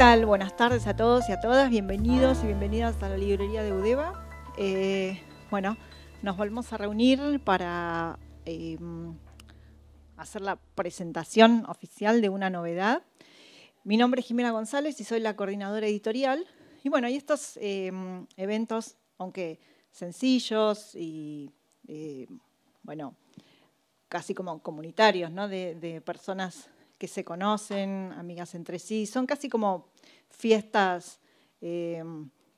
tal? Buenas tardes a todos y a todas. Bienvenidos y bienvenidas a la librería de Udeva. Eh, bueno, nos volvemos a reunir para em, hacer la presentación oficial de una novedad. Mi nombre es Jimena González y soy la coordinadora editorial. Y bueno, y estos em, eventos, aunque sencillos y, eh, bueno, casi como comunitarios, ¿no? de personas que se conocen, amigas entre sí. Son casi como fiestas, eh,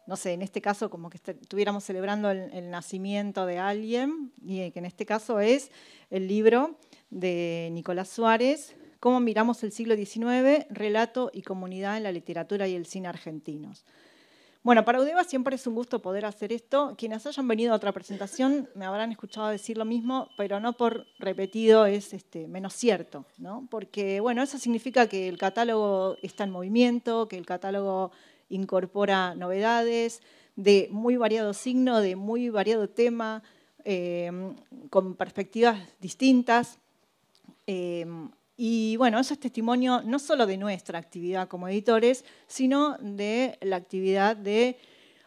no sé, en este caso como que este, estuviéramos celebrando el, nacimiento de alguien, y que en este caso es el libro de Nicolás Suárez, Cómo miramos el siglo XIX, relato y comunidad en la literatura y el cine argentinos. Bueno, para Udeva siempre es un gusto poder hacer esto. Quienes hayan venido a otra presentación me habrán escuchado decir lo mismo, pero no por repetido es este, menos cierto, ¿no? Porque, bueno, eso significa que el catálogo está en movimiento, que el catálogo incorpora novedades de muy variado signo, de muy variado tema, eh, con perspectivas distintas. Eh, y bueno, eso es testimonio no solo de nuestra actividad como editores, sino de la actividad de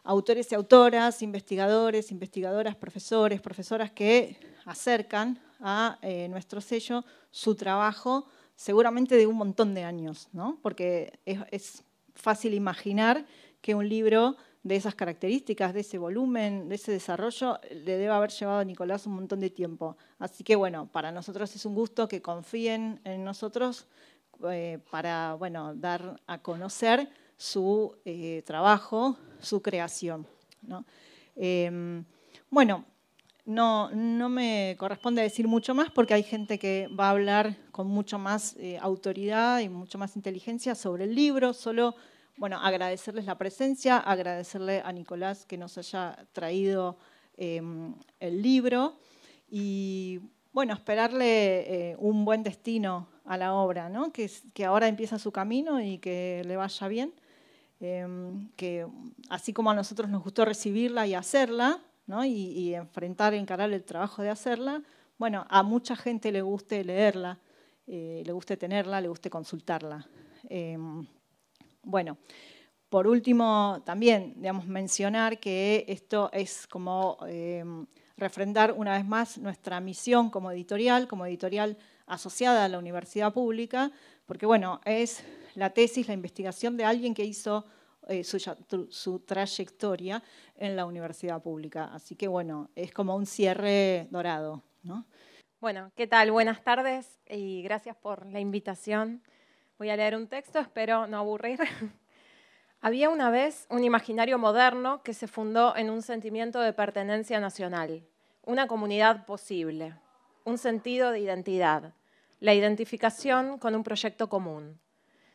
autores y autoras, investigadores, investigadoras, profesores, profesoras que acercan a eh, nuestro sello su trabajo, seguramente de un montón de años, ¿no? porque es fácil imaginar que un libro de esas características, de ese volumen, de ese desarrollo, le debe haber llevado a Nicolás un montón de tiempo. Así que bueno, para nosotros es un gusto que confíen en nosotros eh, para bueno, dar a conocer su eh, trabajo, su creación. Em, bueno, no, no, me corresponde decir mucho más porque hay gente que va a hablar con mucho más eh, autoridad y mucho más inteligencia sobre el libro, solo bueno, agradecerles la presencia, agradecerle a Nicolás que nos haya traído em, el libro y bueno, esperarle eh, un buen destino a la obra, ¿no? que, ahora empieza su camino y que le vaya bien, em, que así como a nosotros nos gustó recibirla y hacerla, ¿no? y, y enfrentar, encarar el trabajo de hacerla, bueno, a mucha gente le guste leerla, eh, le guste tenerla, le guste consultarla. Em. Bueno, por último, también, digamos, mencionar que esto es como em, refrendar una vez más nuestra misión como editorial, como editorial asociada a la universidad pública, porque bueno, es la tesis, la investigación de alguien que hizo eh, su, trayectoria en la universidad pública. Así que bueno, es como un cierre dorado. Bueno, ¿qué tal? Buenas tardes y gracias por la invitación. Voy a leer un texto, espero no aburrir. Había una vez un imaginario moderno que se fundó en un sentimiento de pertenencia nacional, una comunidad posible, un sentido de identidad, la identificación con un proyecto común.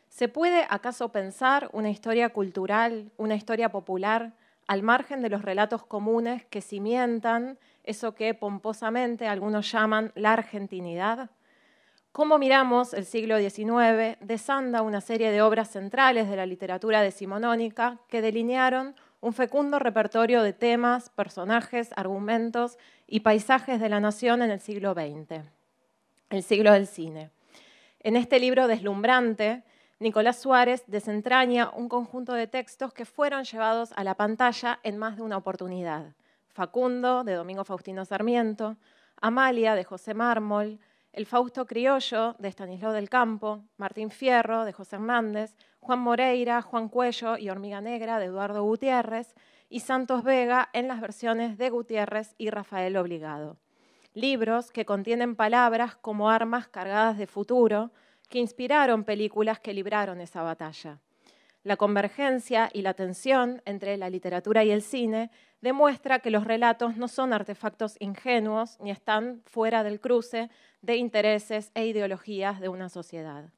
¿Se puede acaso pensar una historia cultural, una historia popular, al margen de los relatos comunes que cimientan eso que pomposamente algunos llaman la argentinidad? Cómo miramos el siglo XIX desanda una serie de obras centrales de la literatura decimonónica que delinearon un fecundo repertorio de temas, personajes, argumentos y paisajes de la nación en el siglo XX, el siglo del cine. En este libro deslumbrante, Nicolás Suárez desentraña un conjunto de textos que fueron llevados a la pantalla en más de una oportunidad. Facundo, de Domingo Faustino Sarmiento, Amalia, de José Mármol, el Fausto Criollo de Estanislao del Campo, Martín Fierro de José Hernández, Juan Moreira, Juan Cuello y Hormiga Negra de Eduardo Gutiérrez y Santos Vega en las versiones de Gutiérrez y Rafael Obligado. Libros que contienen palabras como armas cargadas de futuro que inspiraron películas que libraron esa batalla. La convergencia y la tensión entre la literatura y el cine demuestra que los relatos no son artefactos ingenuos ni están fuera del cruce de intereses e ideologías de una sociedad.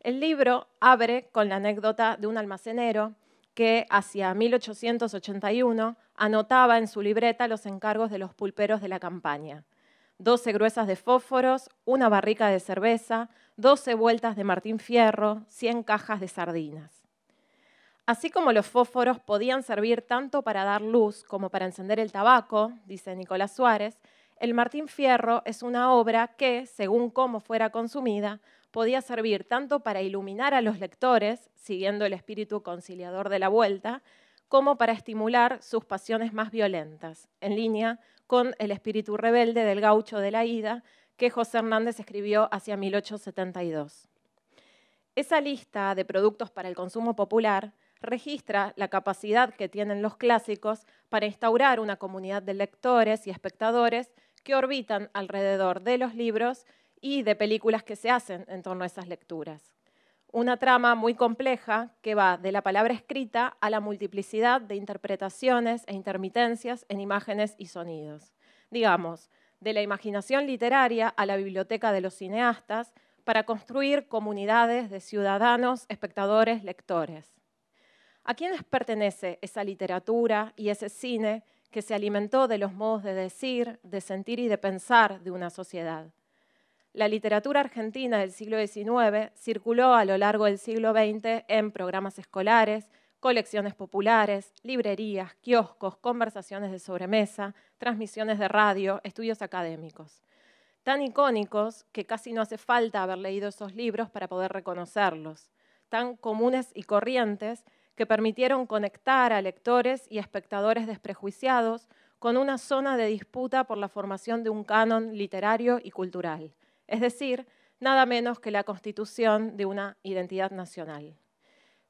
El libro abre con la anécdota de un almacenero que hacia 1881 anotaba en su libreta los encargos de los pulperos de la campaña. 12 gruesas de fósforos, una barrica de cerveza, 12 vueltas de Martín Fierro, 100 cajas de sardinas. Así como los fósforos podían servir tanto para dar luz como para encender el tabaco, dice Nicolás Suárez, el Martín Fierro es una obra que, según cómo fuera consumida, podía servir tanto para iluminar a los lectores, siguiendo el espíritu conciliador de la vuelta, como para estimular sus pasiones más violentas, en línea con el espíritu rebelde del gaucho de la ida que José Hernández escribió hacia 1872. Esa lista de productos para el consumo popular registra la capacidad que tienen los clásicos para instaurar una comunidad de lectores y espectadores que orbitan alrededor de los libros y de películas que se hacen en torno a esas lecturas. Una trama muy compleja que va de la palabra escrita a la multiplicidad de interpretaciones e intermitencias en imágenes y sonidos. Digamos, de la imaginación literaria a la biblioteca de los cineastas para construir comunidades de ciudadanos, espectadores, lectores. ¿A quiénes pertenece esa literatura y ese cine que se alimentó de los modos de decir, de sentir y de pensar de una sociedad? La literatura argentina del siglo XIX circuló a lo largo del siglo XX en programas escolares, colecciones populares, librerías, kioscos, conversaciones de sobremesa, transmisiones de radio, estudios académicos. Tan icónicos que casi no hace falta haber leído esos libros para poder reconocerlos. Tan comunes y corrientes que permitieron conectar a lectores y espectadores desprejuiciados con una zona de disputa por la formación de un canon literario y cultural, es decir, nada menos que la constitución de una identidad nacional.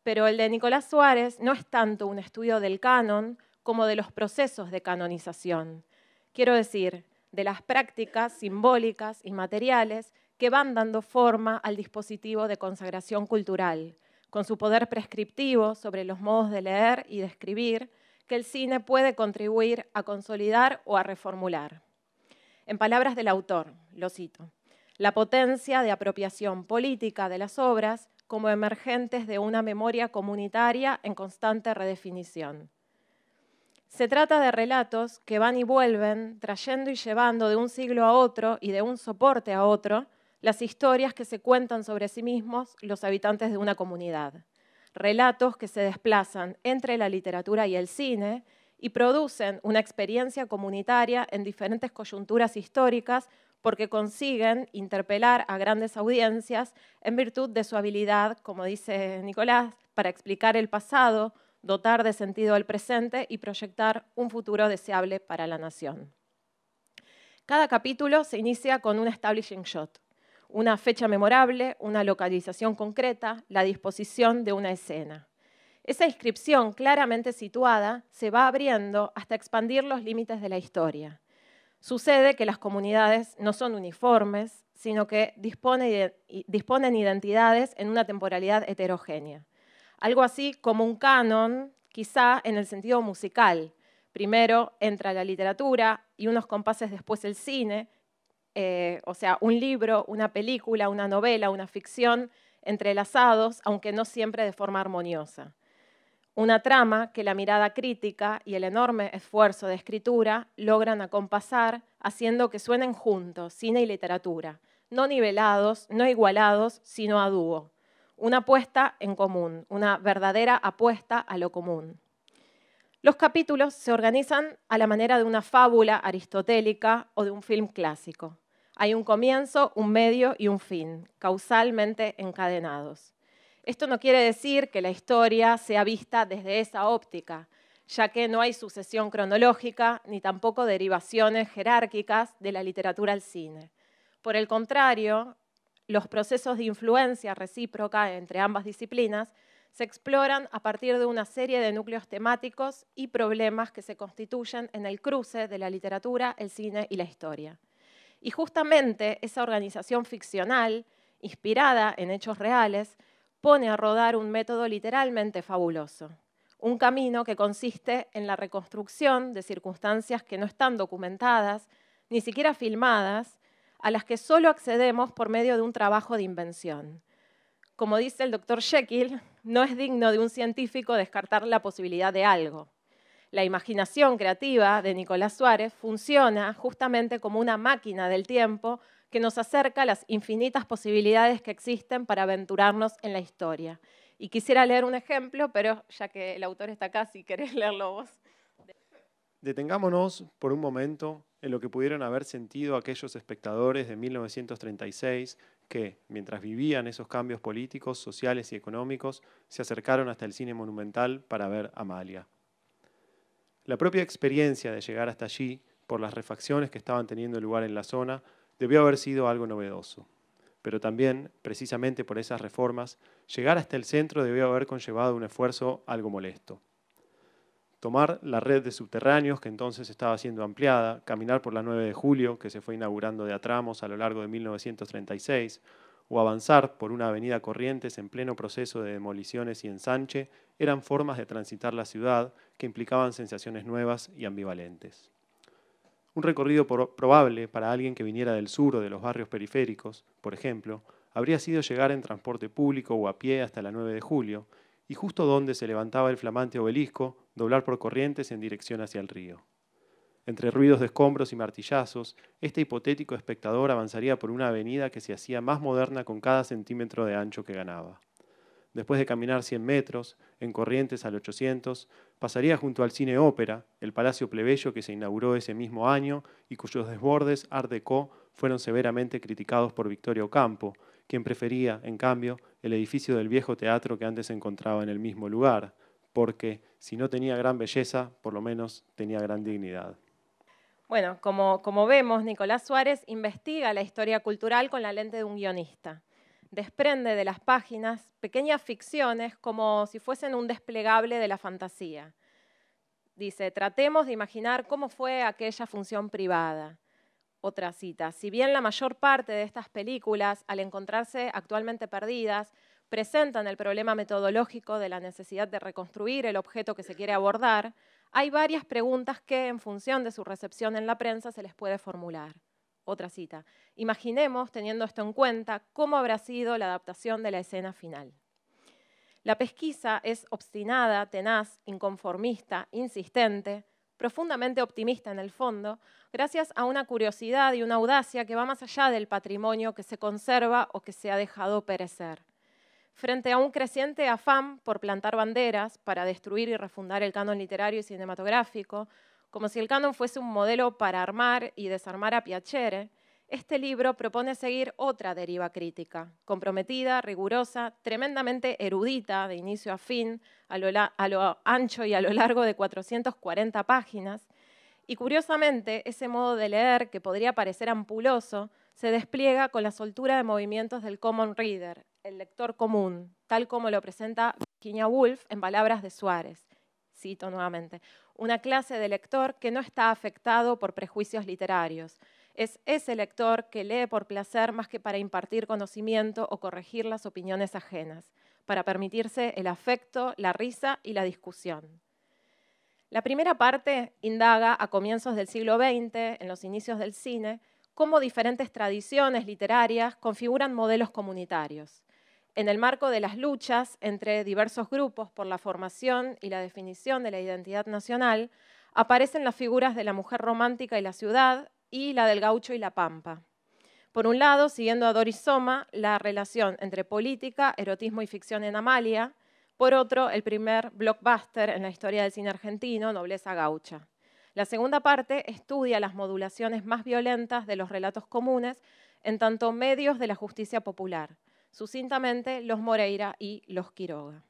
Pero el de Nicolás Suárez no es tanto un estudio del canon como de los procesos de canonización, quiero decir, de las prácticas simbólicas y materiales que van dando forma al dispositivo de consagración cultural, con su poder prescriptivo sobre los modos de leer y de escribir, que el cine puede contribuir a consolidar o a reformular. En palabras del autor, lo cito, la potencia de apropiación política de las obras como emergentes de una memoria comunitaria en constante redefinición. Se trata de relatos que van y vuelven, trayendo y llevando de un siglo a otro y de un soporte a otro, las historias que se cuentan sobre sí mismos los habitantes de una comunidad, relatos que se desplazan entre la literatura y el cine y producen una experiencia comunitaria en diferentes coyunturas históricas porque consiguen interpelar a grandes audiencias en virtud de su habilidad, como dice Nicolás, para explicar el pasado, dotar de sentido al presente y proyectar un futuro deseable para la nación. Cada capítulo se inicia con un establishing shot, una fecha memorable, una localización concreta, la disposición de una escena. Esa inscripción claramente situada se va abriendo hasta expandir los límites de la historia. Sucede que las comunidades no son uniformes, sino que disponen identidades en una temporalidad heterogénea. Algo así como un canon, quizá en el sentido musical. Primero entra la literatura y unos compases después el cine, eh, o sea, un libro, una película, una novela, una ficción, entrelazados, aunque no siempre de forma armoniosa. Una trama que la mirada crítica y el enorme esfuerzo de escritura logran acompasar, haciendo que suenen juntos cine y literatura, no nivelados, no igualados, sino a dúo. Una apuesta en común, una verdadera apuesta a lo común. Los capítulos se organizan a la manera de una fábula aristotélica o de un film clásico. Hay un comienzo, un medio y un fin, causalmente encadenados. Esto no quiere decir que la historia sea vista desde esa óptica, ya que no hay sucesión cronológica ni tampoco derivaciones jerárquicas de la literatura al cine. Por el contrario, los procesos de influencia recíproca entre ambas disciplinas se exploran a partir de una serie de núcleos temáticos y problemas que se constituyen en el cruce de la literatura, el cine y la historia. Y justamente esa organización ficcional, inspirada en hechos reales, pone a rodar un método literalmente fabuloso. Un camino que consiste en la reconstrucción de circunstancias que no están documentadas, ni siquiera filmadas, a las que solo accedemos por medio de un trabajo de invención. Como dice el doctor Jekyll, no es digno de un científico descartar la posibilidad de algo. La imaginación creativa de Nicolás Suárez funciona justamente como una máquina del tiempo que nos acerca a las infinitas posibilidades que existen para aventurarnos en la historia. Y quisiera leer un ejemplo, pero ya que el autor está acá, si querés leerlo vos. Detengámonos por un momento en lo que pudieron haber sentido aquellos espectadores de 1936 que, mientras vivían esos cambios políticos, sociales y económicos, se acercaron hasta el cine monumental para ver Amalia. La propia experiencia de llegar hasta allí, por las refacciones que estaban teniendo lugar en la zona, debió haber sido algo novedoso. Pero también, precisamente por esas reformas, llegar hasta el centro debió haber conllevado un esfuerzo algo molesto. Tomar la red de subterráneos que entonces estaba siendo ampliada, caminar por la 9 de julio, que se fue inaugurando de a tramos a lo largo de 1936, o avanzar por una avenida Corrientes en pleno proceso de demoliciones y ensanche eran formas de transitar la ciudad que implicaban sensaciones nuevas y ambivalentes. Un recorrido probable para alguien que viniera del sur o de los barrios periféricos, por ejemplo, habría sido llegar en transporte público o a pie hasta la 9 de julio, y justo donde se levantaba el flamante obelisco, doblar por corrientes en dirección hacia el río. Entre ruidos de escombros y martillazos, este hipotético espectador avanzaría por una avenida que se hacía más moderna con cada centímetro de ancho que ganaba. Después de caminar 100 metros, en Corrientes al 800, pasaría junto al Cine Ópera, el Palacio Plebeyo que se inauguró ese mismo año y cuyos desbordes Art Deco fueron severamente criticados por Victorio Campo, quien prefería, en cambio, el edificio del viejo teatro que antes se encontraba en el mismo lugar, porque, si no tenía gran belleza, por lo menos tenía gran dignidad. Bueno, como, vemos, Nicolás Suárez investiga la historia cultural con la lente de un guionista. Desprende de las páginas pequeñas ficciones como si fuesen un desplegable de la fantasía. Dice, tratemos de imaginar cómo fue aquella función privada. Otra cita, si bien la mayor parte de estas películas, al encontrarse actualmente perdidas, presentan el problema metodológico de la necesidad de reconstruir el objeto que se quiere abordar, hay varias preguntas que, en función de su recepción en la prensa, se les puede formular. Otra cita. Imaginemos, teniendo esto en cuenta, cómo habrá sido la adaptación de la escena final. La pesquisa es obstinada, tenaz, inconformista, insistente, profundamente optimista en el fondo, gracias a una curiosidad y una audacia que va más allá del patrimonio que se conserva o que se ha dejado perecer frente a un creciente afán por plantar banderas para destruir y refundar el canon literario y cinematográfico, como si el canon fuese un modelo para armar y desarmar a Piacere, este libro propone seguir otra deriva crítica, comprometida, rigurosa, tremendamente erudita de inicio a fin, a lo, a lo ancho y a lo largo de 440 páginas, y curiosamente ese modo de leer que podría parecer ampuloso se despliega con la soltura de movimientos del Common Reader, el lector común, tal como lo presenta Virginia Woolf en palabras de Suárez. Cito nuevamente, una clase de lector que no está afectado por prejuicios literarios. Es ese lector que lee por placer más que para impartir conocimiento o corregir las opiniones ajenas, para permitirse el afecto, la risa y la discusión. La primera parte indaga a comienzos del siglo XX, en los inicios del cine, cómo diferentes tradiciones literarias configuran modelos comunitarios en el marco de las luchas entre diversos grupos por la formación y la definición de la identidad nacional, aparecen las figuras de la mujer romántica y la ciudad y la del gaucho y la pampa. Por un lado, siguiendo a Doris Soma, la relación entre política, erotismo y ficción en Amalia. Por otro, el primer blockbuster en la historia del cine argentino, Nobleza Gaucha. La segunda parte estudia las modulaciones más violentas de los relatos comunes en tanto medios de la justicia popular sucintamente los Moreira y los Quiroga.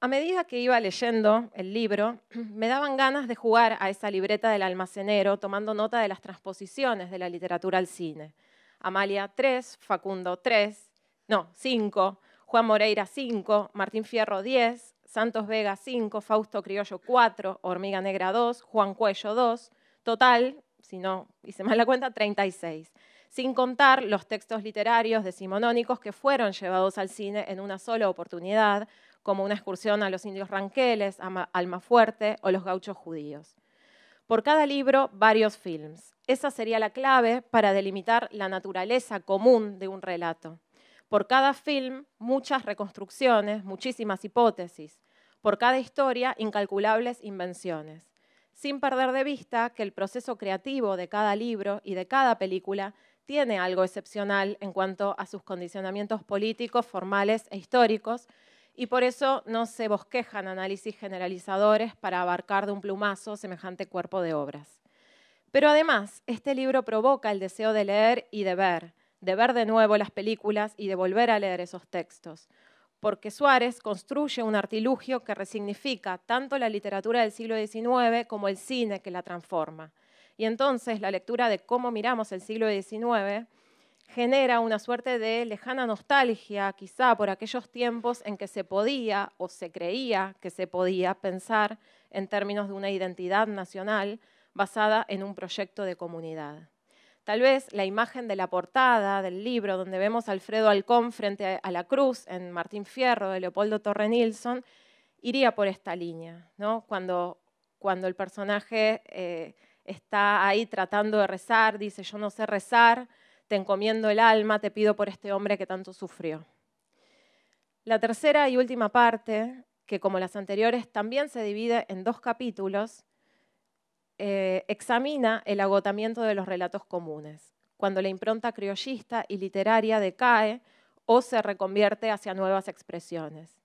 A medida que iba leyendo el libro, me daban ganas de jugar a esa libreta del almacenero, tomando nota de las transposiciones de la literatura al cine. Amalia 3, Facundo 3, no, 5, Juan Moreira 5, Martín Fierro 10, Santos Vega 5, Fausto Criollo 4, Hormiga Negra 2, Juan Cuello 2, total, si no hice mal la cuenta, 36 sin contar los textos literarios decimonónicos que fueron llevados al cine en una sola oportunidad, como una excursión a los indios ranqueles, a Almafuerte o los gauchos judíos. Por cada libro, varios films. Esa sería la clave para delimitar la naturaleza común de un relato. Por cada film, muchas reconstrucciones, muchísimas hipótesis. Por cada historia, incalculables invenciones sin perder de vista que el proceso creativo de cada libro y de cada película tiene algo excepcional en cuanto a sus condicionamientos políticos, formales e históricos, y por eso no se bosquejan análisis generalizadores para abarcar de un plumazo semejante cuerpo de obras. Pero además, este libro provoca el deseo de leer y de ver, de ver de nuevo las películas y de volver a leer esos textos, porque Suárez construye un artilugio que resignifica tanto la literatura del siglo XIX como el cine que la transforma. Y entonces la lectura de cómo miramos el siglo XIX genera una suerte de lejana nostalgia, quizá por aquellos tiempos en que se podía o se creía que se podía pensar en términos de una identidad nacional basada en un proyecto de comunidad. Tal vez la imagen de la portada del libro, donde vemos a Alfredo Alcón frente a la cruz en Martín Fierro de Leopoldo Torre Nilsson, iría por esta línea, ¿no? cuando, cuando el personaje eh, está ahí tratando de rezar, dice, yo no sé rezar, te encomiendo el alma, te pido por este hombre que tanto sufrió. La tercera y última parte, que como las anteriores también se divide en dos capítulos, eh, examina el agotamiento de los relatos comunes, cuando la impronta criollista y literaria decae o se reconvierte hacia nuevas expresiones.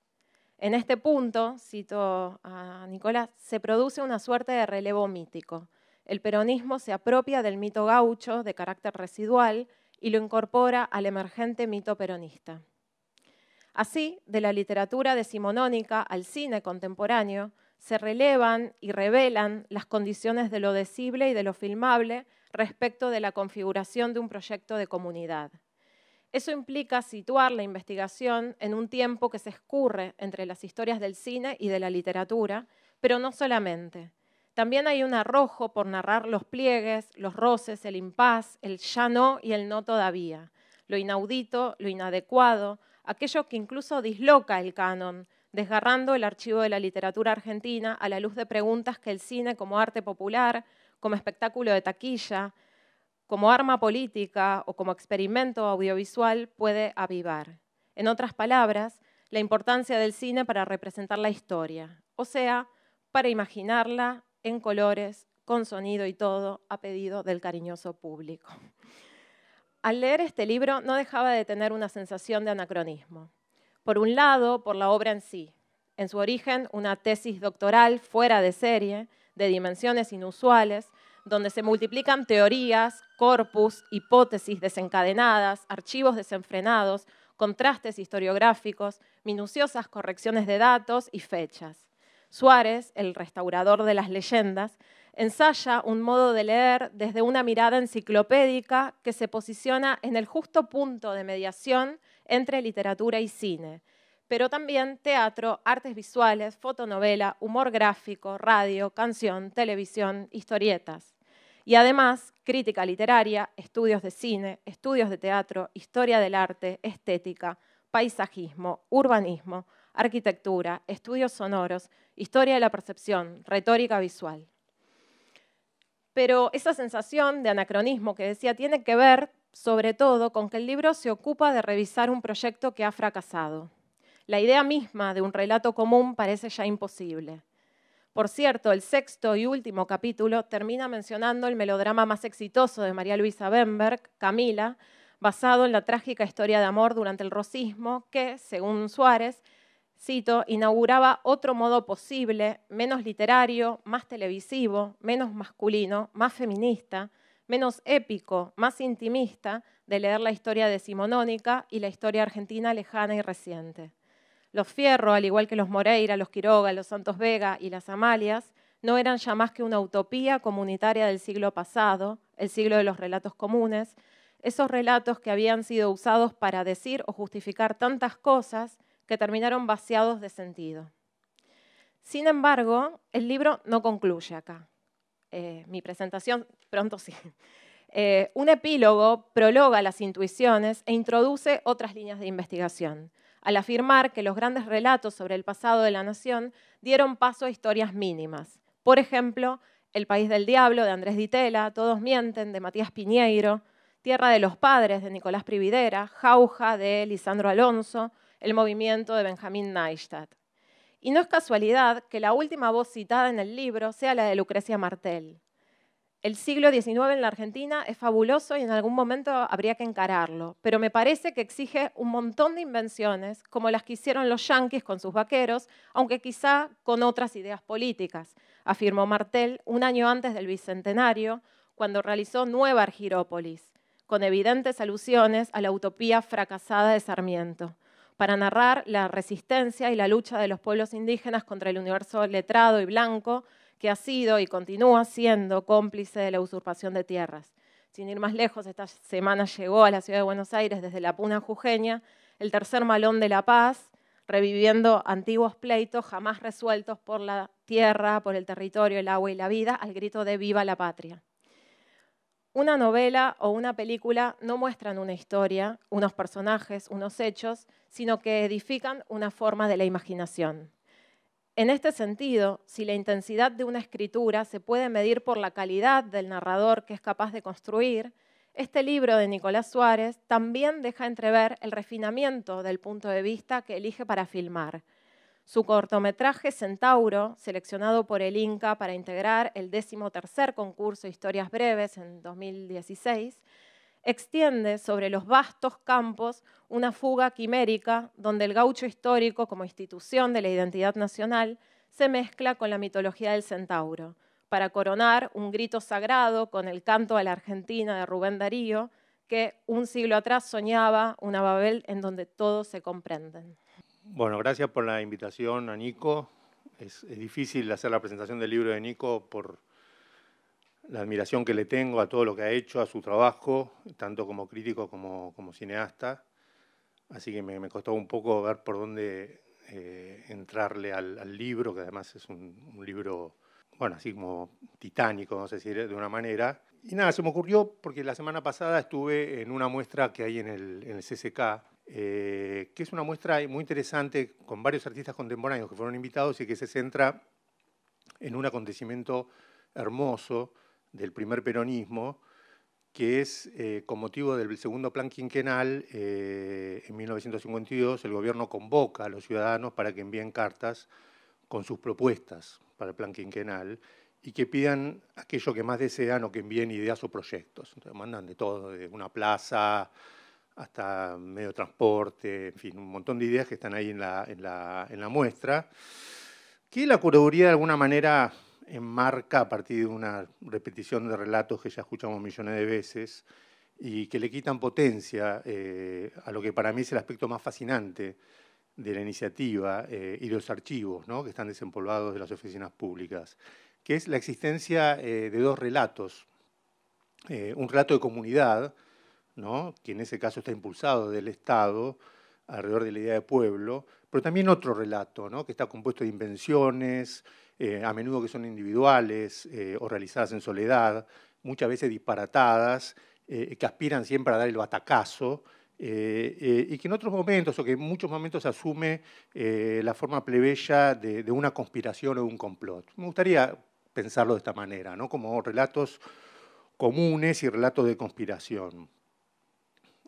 En este punto, cito a Nicolás, se produce una suerte de relevo mítico, el peronismo se apropia del mito gaucho de carácter residual y lo incorpora al emergente mito peronista. Así, de la literatura decimonónica al cine contemporáneo, se relevan y revelan las condiciones de lo decible y de lo filmable respecto de la configuración de un proyecto de comunidad. Eso implica situar la investigación en un tiempo que se escurre entre las historias del cine y de la literatura, pero no solamente. También hay un arrojo por narrar los pliegues, los roces, el impas, el ya no y el no todavía, lo inaudito, lo inadecuado, aquello que incluso disloca el canon, desgarrando el archivo de la literatura argentina a la luz de preguntas que el cine como arte popular, como espectáculo de taquilla, como arma política o como experimento audiovisual puede avivar. En otras palabras, la importancia del cine para representar la historia, o sea, para imaginarla, en colores, con sonido y todo, a pedido del cariñoso público. Al leer este libro no dejaba de tener una sensación de anacronismo. Por un lado, por la obra en sí. En su origen, una tesis doctoral fuera de serie, de dimensiones inusuales, donde se multiplican teorías, corpus, hipótesis desencadenadas, archivos desenfrenados, contrastes historiográficos, minuciosas correcciones de datos y fechas. Suárez, el restaurador de las leyendas, ensaya un modo de leer desde una mirada enciclopédica que se posiciona en el justo punto de mediación entre literatura y cine, pero también teatro, artes visuales, fotonovela, humor gráfico, radio, canción, televisión, historietas. Y además, crítica literaria, estudios de cine, estudios de teatro, historia del arte, estética, paisajismo, urbanismo, arquitectura, estudios sonoros, historia de la percepción, retórica visual. Pero esa sensación de anacronismo que decía tiene que ver sobre todo con que el libro se ocupa de revisar un proyecto que ha fracasado. La idea misma de un relato común parece ya imposible. Por cierto, el sexto y último capítulo termina mencionando el melodrama más exitoso de María Luisa Benberg, Camila, basado en la trágica historia de amor durante el rosismo que, según Suárez, cito, inauguraba otro modo posible, menos literario, más televisivo, menos masculino, más feminista, menos épico, más intimista, de leer la historia decimonónica y la historia argentina lejana y reciente. Los Fierro, al igual que los Moreira, los Quiroga, los Santos Vega y las Amalias, no eran ya más que una utopía comunitaria del siglo pasado, el siglo de los relatos comunes, esos relatos que habían sido usados para decir o justificar tantas cosas que terminaron vaciados de sentido. Sin embargo, el libro no concluye acá. Eh, mi presentación pronto sí. Eh, un epílogo prologa las intuiciones e introduce otras líneas de investigación, al afirmar que los grandes relatos sobre el pasado de la nación dieron paso a historias mínimas. Por ejemplo, El País del Diablo de Andrés Ditela, Todos Mienten de Matías Piñeiro, Tierra de los Padres de Nicolás Prividera, Jauja de Lisandro Alonso, el movimiento de Benjamín Neistat. Y no es casualidad que la última voz citada en el libro sea la de Lucrecia Martel. El siglo XIX en la Argentina es fabuloso y en algún momento habría que encararlo, pero me parece que exige un montón de invenciones, como las que hicieron los yanquis con sus vaqueros, aunque quizá con otras ideas políticas, afirmó Martel un año antes del Bicentenario, cuando realizó Nueva Argirópolis, con evidentes alusiones a la utopía fracasada de Sarmiento para narrar la resistencia y la lucha de los pueblos indígenas contra el universo letrado y blanco que ha sido y continúa siendo cómplice de la usurpación de tierras. Sin ir más lejos, esta semana llegó a la ciudad de Buenos Aires desde la Puna Jujeña el tercer malón de la paz, reviviendo antiguos pleitos jamás resueltos por la tierra, por el territorio, el agua y la vida, al grito de viva la patria una novela o una película no muestran una historia, unos personajes, unos hechos, sino que edifican una forma de la imaginación. En este sentido, si la intensidad de una escritura se puede medir por la calidad del narrador que es capaz de construir, este libro de Nicolás Suárez también deja entrever el refinamiento del punto de vista que elige para filmar, su cortometraje Centauro, seleccionado por el Inca para integrar el decimotercer concurso de Historias Breves en 2016, extiende sobre los vastos campos una fuga quimérica donde el gaucho histórico como institución de la identidad nacional se mezcla con la mitología del centauro, para coronar un grito sagrado con el canto a la Argentina de Rubén Darío, que un siglo atrás soñaba una Babel en donde todos se comprenden. Bueno, gracias por la invitación a Nico. Es, difícil hacer la presentación del libro de Nico por la admiración que le tengo a todo lo que ha hecho, a su trabajo, tanto como crítico como, como cineasta. Así que me, costó un poco ver por dónde eh, entrarle al, libro, que además es un, libro, bueno, así como titánico, no sé si de una manera. Y nada, se me ocurrió porque la semana pasada estuve en una muestra que hay en el, en el CCK, eh, que es una muestra muy interesante con varios artistas contemporáneos que fueron invitados y que se centra en un acontecimiento hermoso del primer peronismo, que es eh, con motivo del segundo plan quinquenal, eh, en 1952 el gobierno convoca a los ciudadanos para que envíen cartas con sus propuestas para el plan quinquenal y que pidan aquello que más desean o que envíen ideas o proyectos. Entonces mandan de todo, de una plaza, hasta medio transporte, en fin, un montón de ideas que están ahí en la, la, muestra, que la curaduría de alguna manera enmarca a partir de una repetición de relatos que ya escuchamos millones de veces y que le quitan potencia eh, a lo que para mí es el aspecto más fascinante de la iniciativa eh, y de los archivos ¿no? que están desempolvados de las oficinas públicas, que es la existencia eh, de dos relatos. un relato de comunidad, que en ese caso está impulsado del Estado, alrededor de la idea de pueblo, pero también otro relato, que está compuesto de invenciones, eh, a menudo que son individuales eh, o realizadas en soledad, muchas veces disparatadas, eh, que aspiran siempre a dar el batacazo, y que en otros momentos, o que en muchos momentos asume la forma plebeya de, una conspiración o un complot. Me gustaría pensarlo de esta manera, como relatos comunes y relatos de conspiración.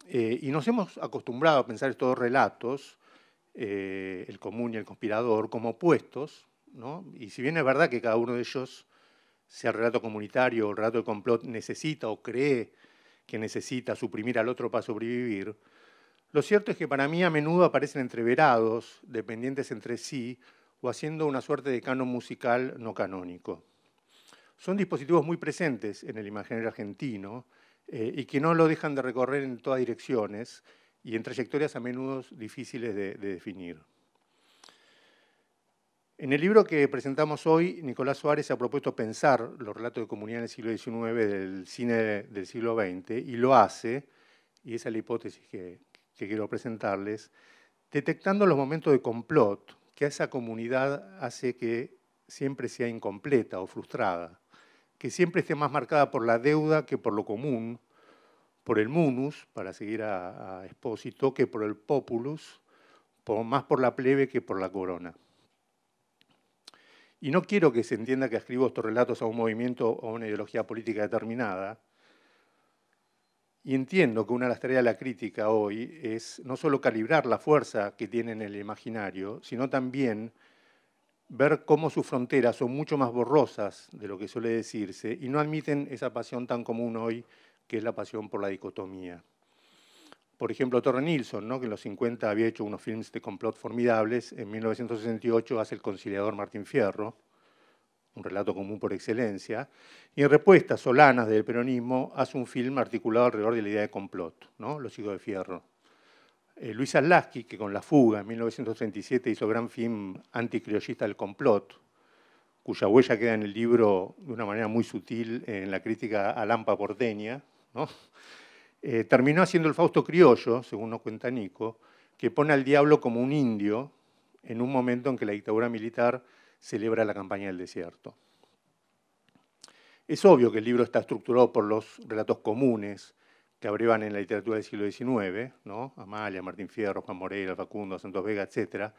Eh, y nos hemos acostumbrado a pensar estos dos relatos, eh, el común y el conspirador, como opuestos. Y si bien es verdad que cada uno de ellos, sea el relato comunitario o el relato de complot, necesita o cree que necesita suprimir al otro para sobrevivir, lo cierto es que para mí a menudo aparecen entreverados, dependientes entre sí, o haciendo una suerte de canon musical no canónico. Son dispositivos muy presentes en el imaginario argentino, eh, y que no lo dejan de recorrer en todas direcciones y en trayectorias a menudo difíciles de, definir. En el libro que presentamos hoy, Nicolás Suárez ha propuesto pensar los relatos de comunidad en el siglo XIX del cine del siglo XX, y lo hace, y esa es la hipótesis que, que quiero presentarles, detectando los momentos de complot que a esa comunidad hace que siempre sea incompleta o frustrada, que siempre esté más marcada por la deuda que por lo común, por el munus, para seguir a, expósito, que por el populus, más por la plebe que por la corona. Y no quiero que se entienda que escribo estos relatos a un movimiento o a una ideología política determinada. Y entiendo que una de las tareas de la crítica hoy es no solo calibrar la fuerza que tiene en el imaginario, sino también ver cómo sus fronteras son mucho más borrosas de lo que suele decirse y no admiten esa pasión tan común hoy que es la pasión por la dicotomía. Por ejemplo, Torre Nilsson, que en los 50 había hecho unos films de complot formidables, en 1968 hace El conciliador Martín Fierro, un relato común por excelencia, y en respuesta, Solanas del peronismo hace un film articulado alrededor de la idea de complot, ¿no? Los hijos de Fierro. Eh, Luis Allaski, que con La Fuga en 1937 hizo gran film anticriollista El complot, cuya huella queda en el libro de una manera muy sutil en la crítica a Lampa Porteña, eh, terminó haciendo el Fausto Criollo, según nos cuenta Nico, que pone al diablo como un indio en un momento en que la dictadura militar celebra la campaña del desierto. Es obvio que el libro está estructurado por los relatos comunes, que abrevan en la literatura del siglo XIX, ¿no? Amalia, Martín Fierro, Juan Moreira, Facundo, Santos Vega, etc.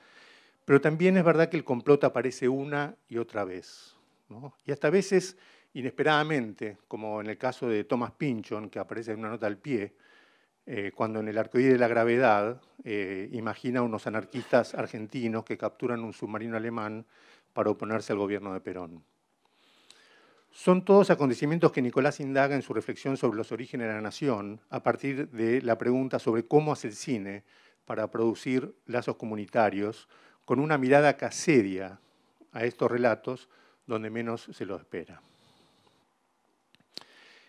Pero también es verdad que el complot aparece una y otra vez, y hasta a veces inesperadamente, como en el caso de Thomas Pynchon, que aparece en una nota al pie, eh, cuando en el arcoíris de la gravedad eh, imagina unos anarquistas argentinos que capturan un submarino alemán para oponerse al gobierno de Perón. Son todos acontecimientos que Nicolás indaga en su reflexión sobre los orígenes de la nación a partir de la pregunta sobre cómo hace el cine para producir lazos comunitarios con una mirada casedia a estos relatos donde menos se lo espera.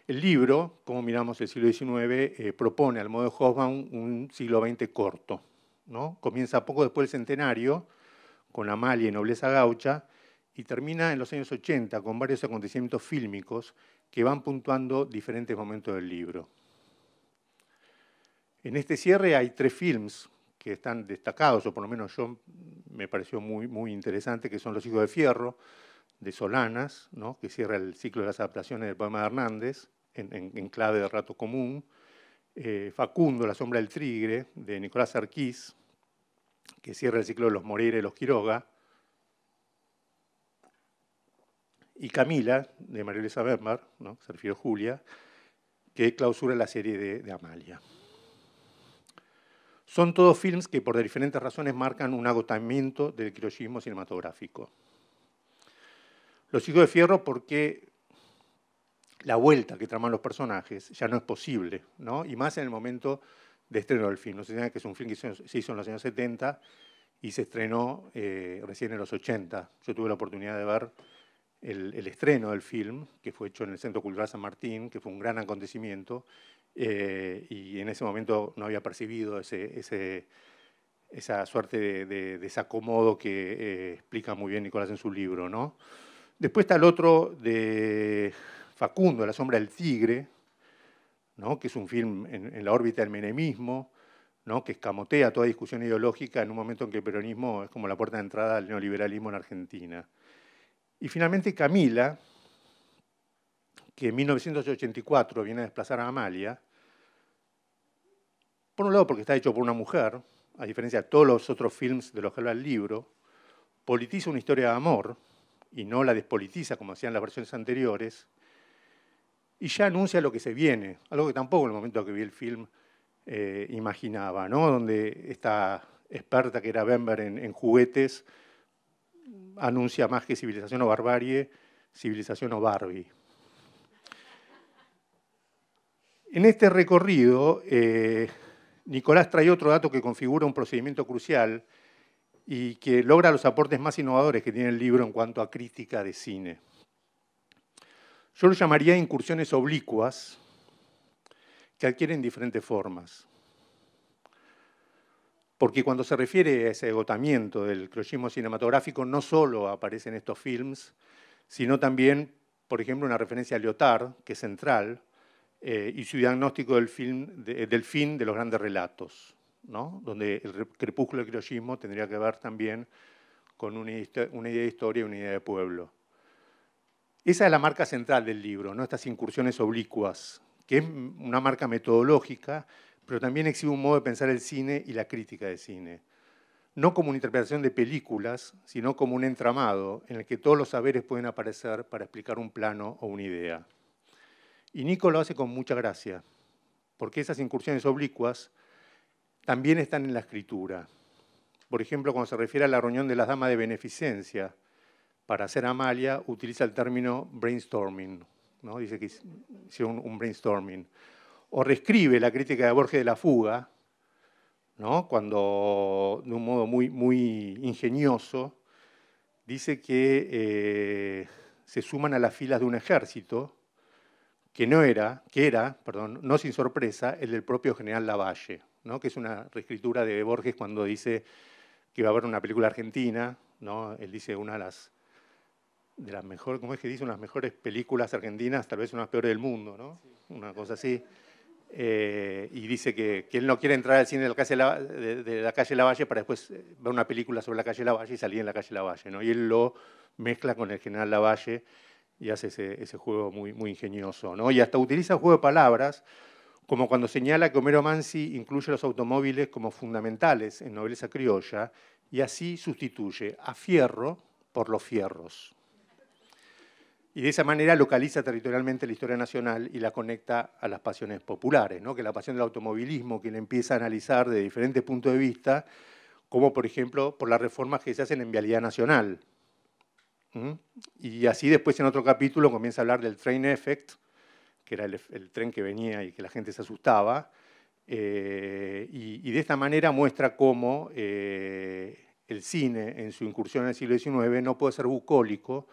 El libro, como miramos el siglo XIX, eh, propone al modo de Hoffman un siglo XX corto. Comienza poco después del centenario, con Amalia y Nobleza Gaucha, y termina en los años 80 con varios acontecimientos fílmicos que van puntuando diferentes momentos del libro. En este cierre hay tres films que están destacados, o por lo menos yo me pareció muy, muy interesante, que son Los hijos de fierro, de Solanas, ¿no? que cierra el ciclo de las adaptaciones del poema de Hernández, en, clave de rato común, eh, Facundo, La sombra del trigre, de Nicolás Arquís, que cierra el ciclo de los Moreira y los Quiroga, y Camila, de María Elisa Bermar, ¿no? refiere a Julia, que clausura la serie de, Amalia. Son todos films que por diferentes razones marcan un agotamiento del criollismo cinematográfico. Los sigo de fierro porque la vuelta que traman los personajes ya no es posible, ¿no? y más en el momento de estreno del film. No se que es un film que se hizo en los años 70 y se estrenó eh, recién en los 80. Yo tuve la oportunidad de ver el, estreno del film, que fue hecho en el Centro Cultural San Martín, que fue un gran acontecimiento, eh, y en ese momento no había percibido ese, esa suerte de, de desacomodo que eh, explica muy bien Nicolás en su libro. ¿no? Después está el otro de Facundo, La sombra del tigre, ¿no? que es un film en, la órbita del menemismo, ¿no? que escamotea toda discusión ideológica en un momento en que el peronismo es como la puerta de entrada al neoliberalismo en Argentina. Y finalmente Camila, que en 1984 viene a desplazar a Amalia, por un lado porque está hecho por una mujer, a diferencia de todos los otros films de los que habla el libro, politiza una historia de amor y no la despolitiza como hacían las versiones anteriores, y ya anuncia lo que se viene, algo que tampoco en el momento que vi el film eh, imaginaba, ¿no? donde esta experta que era Bember en juguetes, anuncia más que civilización o barbarie, civilización o Barbie. En este recorrido, eh, Nicolás trae otro dato que configura un procedimiento crucial y que logra los aportes más innovadores que tiene el libro en cuanto a crítica de cine. Yo lo llamaría incursiones oblicuas que adquieren diferentes formas porque cuando se refiere a ese agotamiento del croyismo cinematográfico, no solo aparecen estos films, sino también, por ejemplo, una referencia a Lyotard, que es central, eh, y su diagnóstico del, film, fin de los grandes relatos, ¿no? donde el crepúsculo del criollismo tendría que ver también con una, idea de historia y una idea de pueblo. Esa es la marca central del libro, ¿no? estas incursiones oblicuas, que es una marca metodológica pero también exhibe un modo de pensar el cine y la crítica de cine, no como una interpretación de películas, sino como un entramado en el que todos los saberes pueden aparecer para explicar un plano o una idea. Y Nico lo hace con mucha gracia, porque esas incursiones oblicuas también están en la escritura. Por ejemplo, cuando se refiere a la reunión de las damas de beneficencia, para hacer Amalia utiliza el término brainstorming, dice que hicieron un brainstorming o reescribe la crítica de Borges de la fuga, ¿no? cuando de un modo muy, muy ingenioso dice que eh, se suman a las filas de un ejército que no era, que era, perdón, no sin sorpresa, el del propio general Lavalle, ¿no? que es una reescritura de Borges cuando dice que va a haber una película argentina, ¿no? él dice una de las de las mejores, ¿cómo es que dice? Unas mejores películas argentinas, tal vez unas peores del mundo, ¿no? Una cosa así. Eh, y dice que, él no quiere entrar al cine de la, calle de, Lavalle para después eh, ver una película sobre la calle Lavalle y salir en la calle Lavalle. ¿no? Y él lo mezcla con el general Lavalle y hace ese, juego muy, ingenioso. Y hasta utiliza el juego de palabras, como cuando señala que Homero Mansi incluye los automóviles como fundamentales en nobleza criolla y así sustituye a fierro por los fierros y de esa manera localiza territorialmente la historia nacional y la conecta a las pasiones populares, que la pasión del automovilismo, que la empieza a analizar de diferentes puntos de vista, como por ejemplo por las reformas que se hacen en Vialidad Nacional. Y así después en otro capítulo comienza a hablar del train effect, que era el, tren que venía y que la gente se asustaba, eh, y, de esta manera muestra cómo eh, el cine en su incursión en el siglo XIX no puede ser bucólico,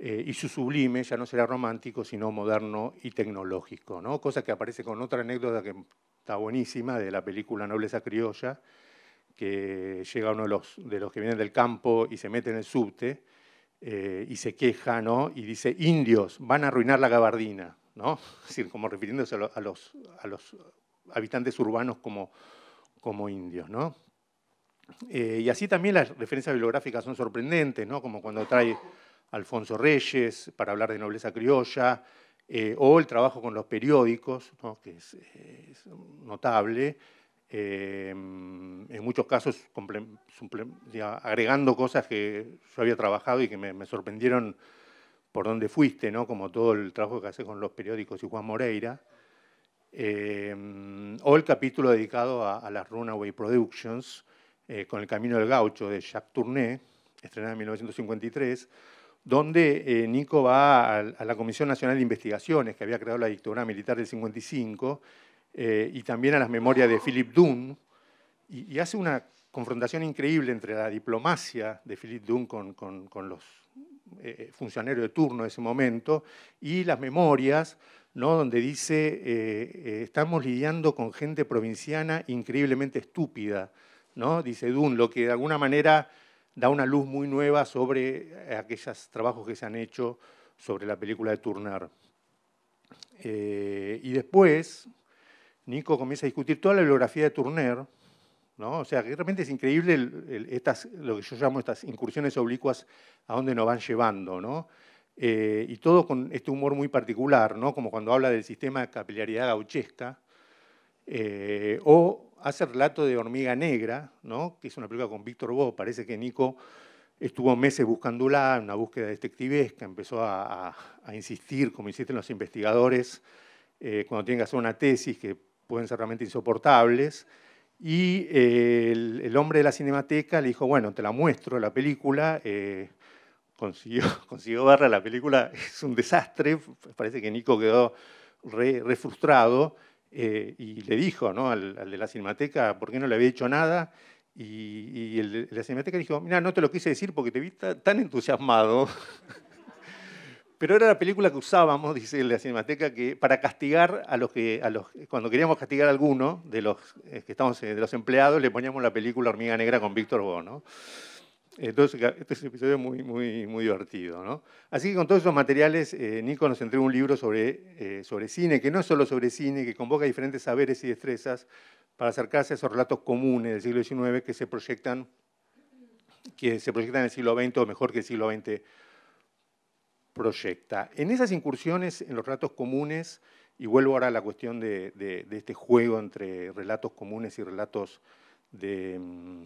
eh, y su sublime ya no será romántico, sino moderno y tecnológico, ¿no? cosa que aparece con otra anécdota que está buenísima de la película Nobleza Criolla, que llega uno de los, que vienen del campo y se mete en el subte eh, y se queja ¿no? y dice, indios, van a arruinar la gabardina, ¿no? es decir, como refiriéndose a, los, habitantes urbanos como, indios. ¿no? Eh, y así también las referencias bibliográficas son sorprendentes, ¿no? como cuando trae Alfonso Reyes, para hablar de nobleza criolla, eh, o el trabajo con los periódicos, que es, notable, eh, en muchos casos agregando cosas que yo había trabajado y que me, sorprendieron por donde fuiste, como todo el trabajo que haces con los periódicos y Juan Moreira, eh, o el capítulo dedicado a, las Runaway Productions, con El Camino del Gaucho de Jacques Tourné, estrenado en 1953 donde eh, Nico va a, la Comisión Nacional de Investigaciones que había creado la dictadura militar del 55 eh, y también a las memorias de Philip Dunn y, hace una confrontación increíble entre la diplomacia de Philip Dunn con, los eh, funcionarios de turno de ese momento y las memorias ¿no? donde dice estamos lidiando con gente provinciana increíblemente estúpida, ¿no? dice Dunn, lo que de alguna manera da una luz muy nueva sobre eh, aquellos trabajos que se han hecho sobre la película de Turner. Eh, y después, Nico comienza a discutir toda la biografía de Turner, ¿no? O sea, que realmente es increíble estas, lo que yo llamo estas incursiones oblicuas a donde nos van llevando, eh, y todo con este humor muy particular, ¿no? Como cuando habla del sistema de capilaridad gauchesca, eh, o hace relato de Hormiga Negra, ¿no? que es una película con Víctor Bo, parece que Nico estuvo meses buscándola, una búsqueda detectivesca, empezó a, insistir, como insisten los investigadores, eh, cuando tienen que hacer una tesis que pueden ser realmente insoportables, y eh, el, hombre de la cinemateca le dijo, bueno, te la muestro, la película, consiguió, consiguió verla, la película es un desastre, parece que Nico quedó re, eh, y le dijo ¿no? al, de la Cinemateca por qué no le había hecho nada. Y, el, de la Cinemateca dijo, mira, no te lo quise decir porque te vi tan entusiasmado. Pero era la película que usábamos, dice el de la Cinemateca, que para castigar a los que, a los, cuando queríamos castigar a alguno de los, eh, que estamos, eh, de los empleados, le poníamos la película Hormiga Negra con Víctor Bo. Entonces, este es un episodio muy, muy, muy divertido. Así que con todos esos materiales, eh, Nico nos entregó un libro sobre, eh, sobre cine, que no es solo sobre cine, que convoca diferentes saberes y destrezas para acercarse a esos relatos comunes del siglo XIX que se proyectan, que se proyectan en el siglo XX o mejor que el siglo XX proyecta. En esas incursiones en los relatos comunes, y vuelvo ahora a la cuestión de este juego entre relatos comunes y relatos de... Mm,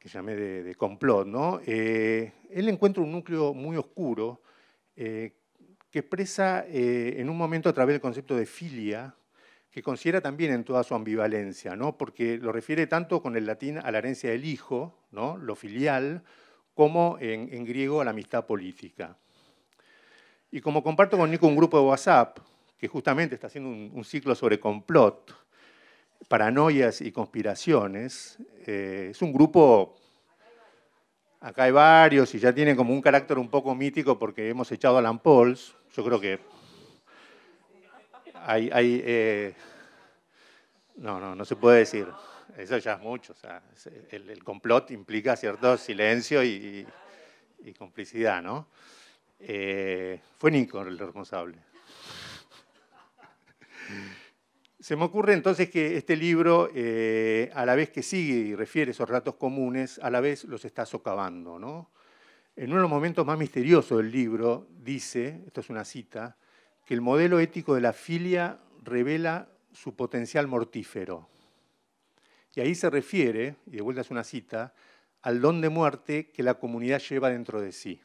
que llamé de, complot, ¿no? Eh, él encuentra un núcleo muy oscuro eh, que expresa eh, en un momento a través del concepto de filia, que considera también en toda su ambivalencia, porque lo refiere tanto con el latín a la herencia del hijo, ¿no? lo filial, como en, griego a la amistad política. Y como comparto con Nico un grupo de WhatsApp, que justamente está haciendo un ciclo sobre complot, paranoias y conspiraciones. Eh, es un grupo, acá hay varios y ya tienen como un carácter un poco mítico porque hemos echado a Alan Yo creo que hay... Eh, no, no, no se puede decir. Eso ya es mucho. el, complot implica cierto silencio y, complicidad, ¿no? Eh, fue Nico el responsable. Se me ocurre entonces que este libro, eh, a la vez que sigue y refiere esos relatos comunes, a la vez los está socavando. En uno de los momentos más misteriosos del libro dice, esto es una cita, que el modelo ético de la filia revela su potencial mortífero. Y ahí se refiere, y de vuelta es una cita, al don de muerte que la comunidad lleva dentro de sí.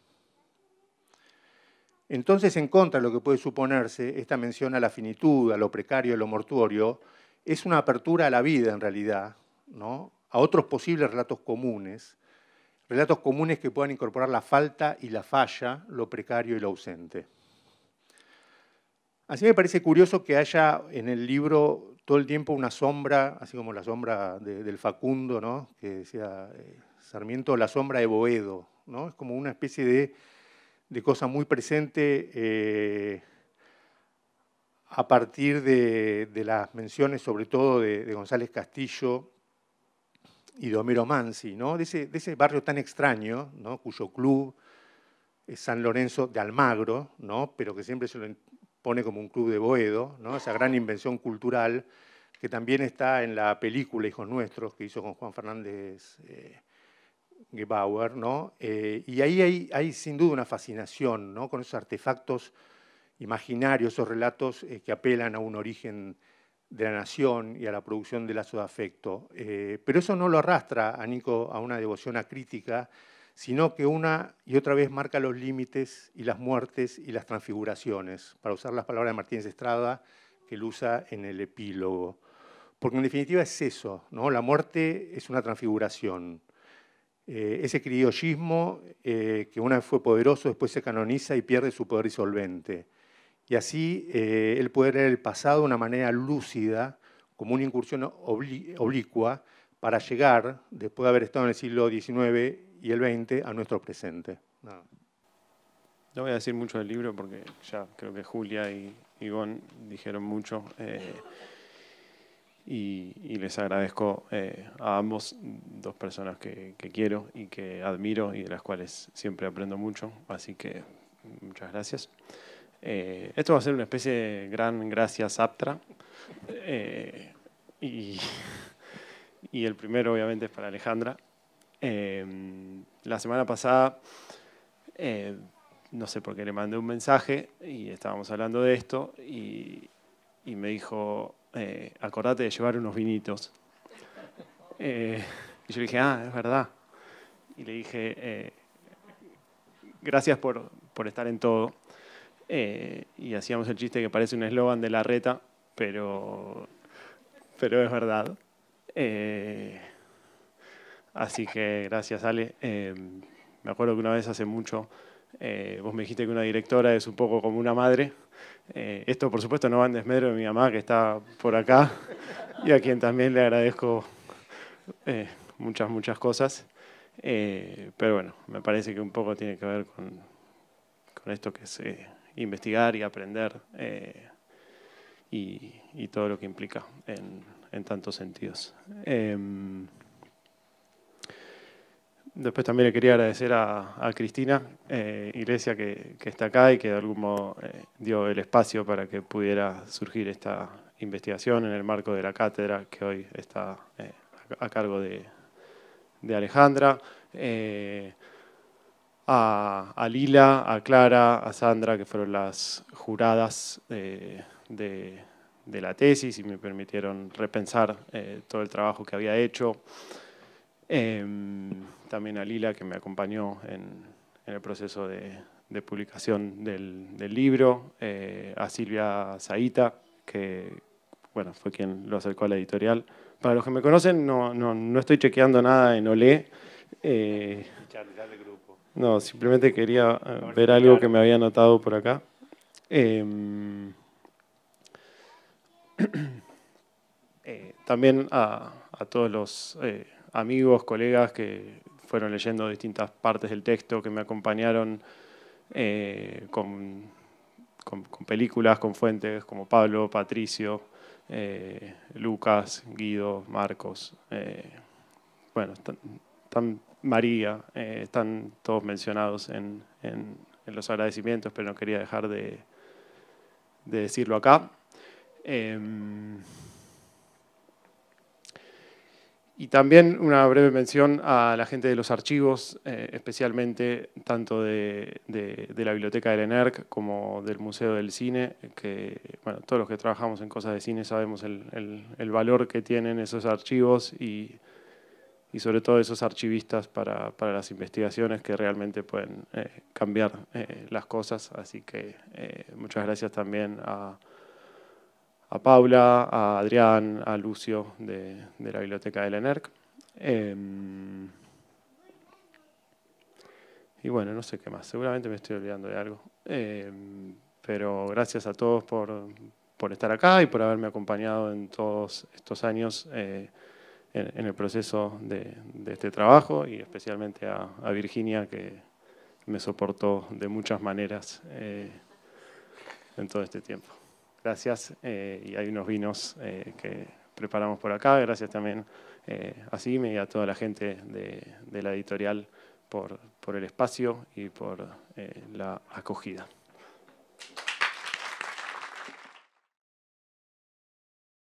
Entonces, en contra de lo que puede suponerse, esta mención a la finitud, a lo precario, a lo mortuorio, es una apertura a la vida en realidad, a otros posibles relatos comunes, relatos comunes que puedan incorporar la falta y la falla, lo precario y lo ausente. Así me parece curioso que haya en el libro todo el tiempo una sombra, así como la sombra del Facundo, que decía eh, Sarmiento, la sombra de Boedo. ¿no? Es como una especie de de cosa muy presente eh, a partir de, las menciones, sobre todo de, González Castillo y de Homero Mansi, ¿no? de, ese, barrio tan extraño, ¿no? cuyo club es San Lorenzo de Almagro, ¿no? pero que siempre se lo pone como un club de Boedo, ¿no? esa gran invención cultural que también está en la película Hijos Nuestros, que hizo con Juan Fernández eh, ¿no? Eh, y ahí hay, sin duda una fascinación ¿no? con esos artefactos imaginarios, esos relatos eh, que apelan a un origen de la nación y a la producción de lazo de afecto. Eh, pero eso no lo arrastra a Nico a una devoción acrítica, sino que una y otra vez marca los límites y las muertes y las transfiguraciones, para usar las palabras de Martínez Estrada, que él usa en el epílogo. Porque en definitiva es eso, ¿no? la muerte es una transfiguración. Eh, ese criollismo eh, que una vez fue poderoso, después se canoniza y pierde su poder disolvente. Y así el eh, poder en el pasado de una manera lúcida, como una incursión oblicua, para llegar, después de haber estado en el siglo XIX y el XX, a nuestro presente. No. voy a decir mucho del libro porque ya creo que Julia y Ivonne dijeron mucho. Y, les agradezco eh, a ambos, dos personas que, quiero y que admiro y de las cuales siempre aprendo mucho. Así que muchas gracias. Eh, esto va a ser una especie de gran gracias Aptra. Eh, y, y, el primero, obviamente, es para Alejandra. la semana pasada, no sé por qué le mandé un mensaje y estábamos hablando de esto y, y me dijo, eh, acordate de llevar unos vinitos. Eh, y yo le dije, ah, es verdad. Y le dije, eh, gracias por, por, estar en todo. y hacíamos el chiste que parece un eslogan de la reta, pero, pero es verdad. así que gracias, Ale. me acuerdo que una vez hace mucho vos me dijiste que una directora es un poco como una madre. Eh, esto, por supuesto, no va en desmedro de mi mamá, que está por acá, y a quien también le agradezco eh, muchas, muchas cosas. Eh, pero bueno, me parece que un poco tiene que ver con, esto que es investigar y aprender y, todo lo que implica en, en tantos sentidos. Em, Después también le quería agradecer a, Cristina eh, Iglesia que, está acá y que de algún modo eh, dio el espacio para que pudiera surgir esta investigación en el marco de la cátedra que hoy está eh, a cargo de, Alejandra. A, Lila, a Clara, a Sandra, que fueron las juradas de, de, la tesis y me permitieron repensar todo el trabajo que había hecho. Em, también a Lila, que me acompañó en, el proceso de, publicación del, libro, eh, a Silvia Zaita, que bueno, fue quien lo acercó a la editorial. Para los que me conocen, no, no, estoy chequeando nada en Olé. Eh, no, simplemente quería eh, ver algo que me había anotado por acá. Em, también a, todos los amigos, colegas que fueron leyendo distintas partes del texto, que me acompañaron eh, con, películas, con fuentes, como Pablo, Patricio, eh, Lucas, Guido, Marcos, eh, bueno, están, María, están todos mencionados en, los agradecimientos, pero no quería dejar de decirlo acá. Em, y también una breve mención a la gente de los archivos, eh, especialmente tanto de, la Biblioteca del ENERC como del Museo del Cine, que bueno, todos los que trabajamos en cosas de cine sabemos el, valor que tienen esos archivos y, sobre todo esos archivistas para, las investigaciones que realmente pueden eh, cambiar eh, las cosas. Así que muchas gracias también a a Paula, a Adrián, a Lucio de, la biblioteca de la ENERC. Em, y bueno, no sé qué más, seguramente me estoy olvidando de algo. Em, pero gracias a todos por, por, estar acá y por haberme acompañado en todos estos años eh, en, el proceso de, este trabajo y especialmente a, Virginia que me soportó de muchas maneras eh, en todo este tiempo. Gracias. Eh, y hay unos vinos eh, que preparamos por acá. Gracias también eh, a Sime y a toda la gente de, la editorial por, el espacio y por la acogida.